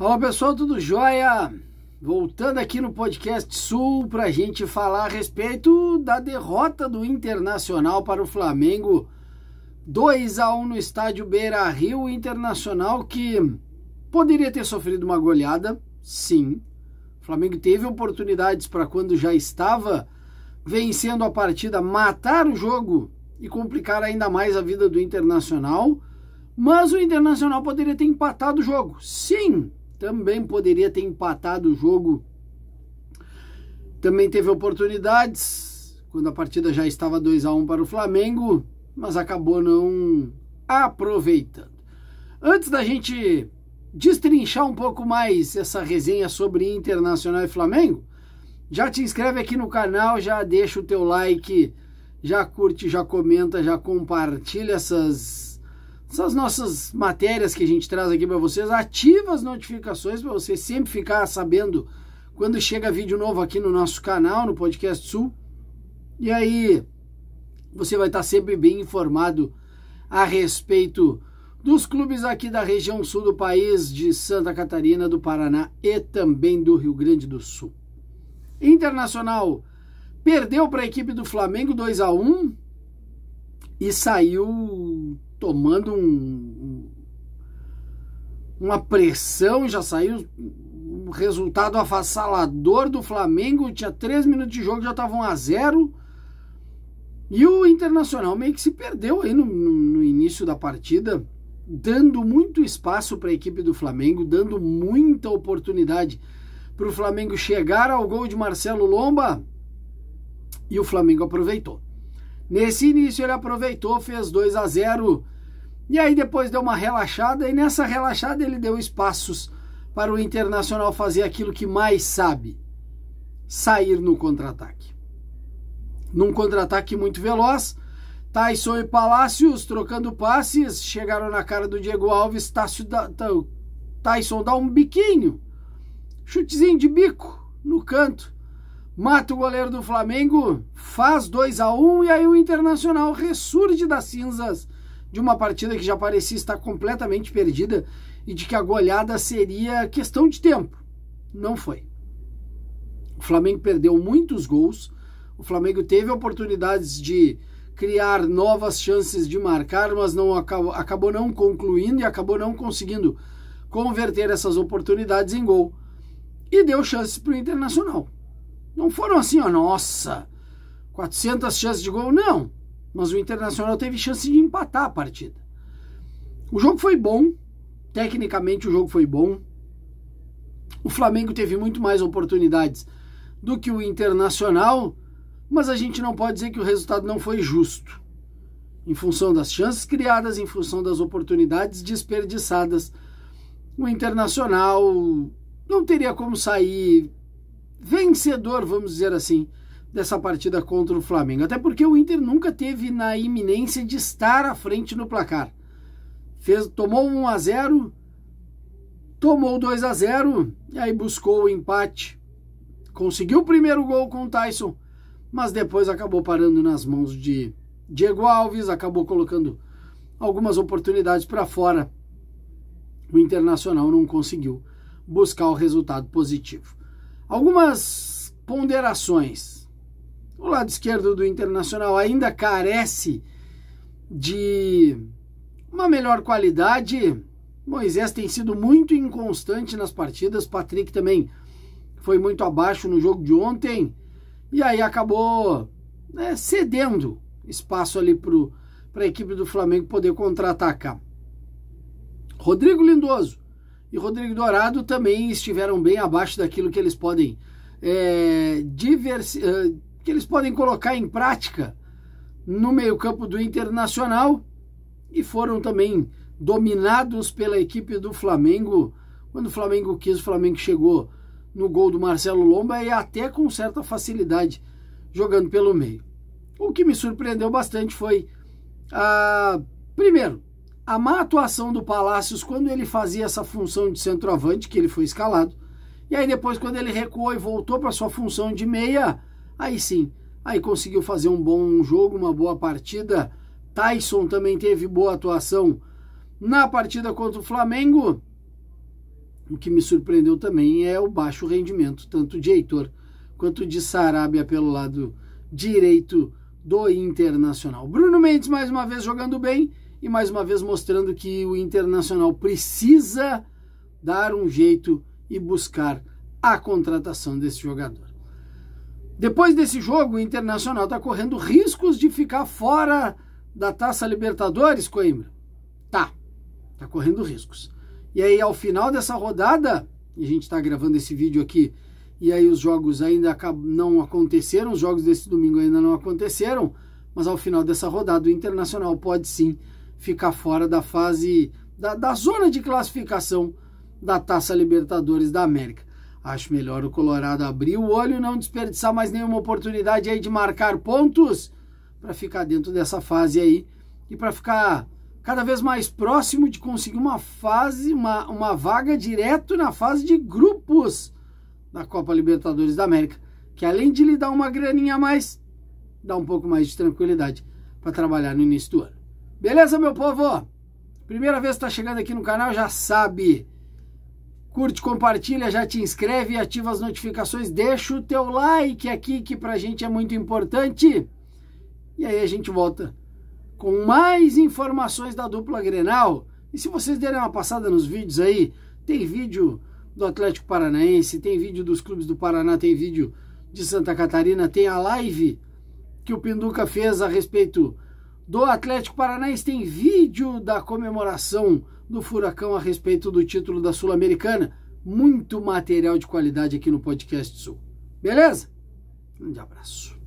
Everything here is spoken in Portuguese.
Olá pessoal, tudo jóia? Voltando aqui no podcast Sul para a gente falar a respeito da derrota do Internacional para o Flamengo 2 a 1 no estádio Beira Rio Internacional que poderia ter sofrido uma goleada, sim. O Flamengo teve oportunidades para quando já estava vencendo a partida, matar o jogo e complicar ainda mais a vida do Internacional. Mas o Internacional poderia ter empatado o jogo. Sim, também poderia ter empatado o jogo. Também teve oportunidades quando a partida já estava 2 a 1 para o Flamengo, mas acabou não aproveitando. Antes da gente destrinchar um pouco mais essa resenha sobre Internacional e Flamengo, já te inscreve aqui no canal, já deixa o teu like, já curte, já comenta, já compartilha essas essas nossas matérias que a gente traz aqui para vocês, ativa as notificações para você sempre ficar sabendo quando chega vídeo novo aqui no nosso canal, no Podcast Sul. E aí você vai estar sempre bem informado a respeito dos clubes aqui da região sul do país, de Santa Catarina, do Paraná e também do Rio Grande do Sul. Internacional perdeu para a equipe do Flamengo 2 a 1 e saiu tomando um, uma pressão e já saiu um resultado avassalador do Flamengo. Tinha três minutos de jogo, já estava 1 a 0 E o Internacional meio que se perdeu aí no, no, no início da partida, dando muito espaço para a equipe do Flamengo, dando muita oportunidade para o Flamengo chegar ao gol de Marcelo Lomba. E o Flamengo aproveitou. Nesse início ele aproveitou, fez 2 a 0 e aí depois deu uma relaxada e nessa relaxada ele deu espaços para o Internacional fazer aquilo que mais sabe, sair no contra-ataque. Num contra-ataque muito veloz, Tyson e Palácios trocando passes, chegaram na cara do Diego Alves, tá, Tyson dá um biquinho, chutezinho de bico no canto mata o goleiro do Flamengo, faz 2 a 1 um, e aí o Internacional ressurge das cinzas de uma partida que já parecia estar completamente perdida e de que a goleada seria questão de tempo. Não foi. O Flamengo perdeu muitos gols, o Flamengo teve oportunidades de criar novas chances de marcar, mas não acabou, acabou não concluindo e acabou não conseguindo converter essas oportunidades em gol. E deu chances para o Internacional. Não foram assim, ó, nossa, 400 chances de gol, não. Mas o Internacional teve chance de empatar a partida. O jogo foi bom, tecnicamente o jogo foi bom. O Flamengo teve muito mais oportunidades do que o Internacional, mas a gente não pode dizer que o resultado não foi justo. Em função das chances criadas, em função das oportunidades desperdiçadas, o Internacional não teria como sair vencedor, vamos dizer assim, dessa partida contra o Flamengo. Até porque o Inter nunca teve na iminência de estar à frente no placar. Fez, tomou 1 a 0, tomou 2 a 0 e aí buscou o empate. Conseguiu o primeiro gol com o Tyson, mas depois acabou parando nas mãos de Diego Alves, acabou colocando algumas oportunidades para fora. O Internacional não conseguiu buscar o resultado positivo. Algumas ponderações. O lado esquerdo do Internacional ainda carece de uma melhor qualidade. Moisés tem sido muito inconstante nas partidas, Patrick também foi muito abaixo no jogo de ontem e aí acabou né, cedendo espaço ali para a equipe do Flamengo poder contra-atacar. Rodrigo Lindoso e Rodrigo Dourado também estiveram bem abaixo daquilo que eles podem é, é, que eles podem colocar em prática no meio-campo do Internacional e foram também dominados pela equipe do Flamengo. Quando o Flamengo quis, o Flamengo chegou no gol do Marcelo Lomba e até com certa facilidade jogando pelo meio. O que me surpreendeu bastante foi a primeiro a má atuação do Palácios quando ele fazia essa função de centroavante, que ele foi escalado, e aí depois quando ele recuou e voltou para sua função de meia, aí sim, aí conseguiu fazer um bom jogo, uma boa partida. Tyson também teve boa atuação na partida contra o Flamengo. O que me surpreendeu também é o baixo rendimento, tanto de Heitor quanto de Sarabia pelo lado direito do Internacional. Bruno Mendes mais uma vez jogando bem e mais uma vez mostrando que o Internacional precisa dar um jeito e buscar a contratação desse jogador. Depois desse jogo, o Internacional está correndo riscos de ficar fora da Taça Libertadores, Coimbra. Tá, está correndo riscos. E aí, ao final dessa rodada, e a gente está gravando esse vídeo aqui, e aí os jogos ainda não aconteceram, os jogos desse domingo ainda não aconteceram, mas ao final dessa rodada, o Internacional pode sim ficar fora da fase, da, da zona de classificação da Taça Libertadores da América. Acho melhor o Colorado abrir o olho e não desperdiçar mais nenhuma oportunidade aí de marcar pontos para ficar dentro dessa fase aí e para ficar cada vez mais próximo de conseguir uma fase, uma, uma vaga direto na fase de grupos da Copa Libertadores da América, que além de lhe dar uma graninha a mais, dá um pouco mais de tranquilidade para trabalhar no início do ano. Beleza, meu povo? Primeira vez que está chegando aqui no canal, já sabe. Curte, compartilha, já te inscreve, ativa as notificações, deixa o teu like aqui que pra gente é muito importante. E aí a gente volta com mais informações da dupla Grenal. E se vocês derem uma passada nos vídeos aí, tem vídeo do Atlético Paranaense, tem vídeo dos clubes do Paraná, tem vídeo de Santa Catarina, tem a live que o Pinduca fez a respeito do Atlético Paranaense. Tem vídeo da comemoração do Furacão a respeito do título da Sul-Americana. Muito material de qualidade aqui no Podcast Sul. Beleza? Um grande abraço.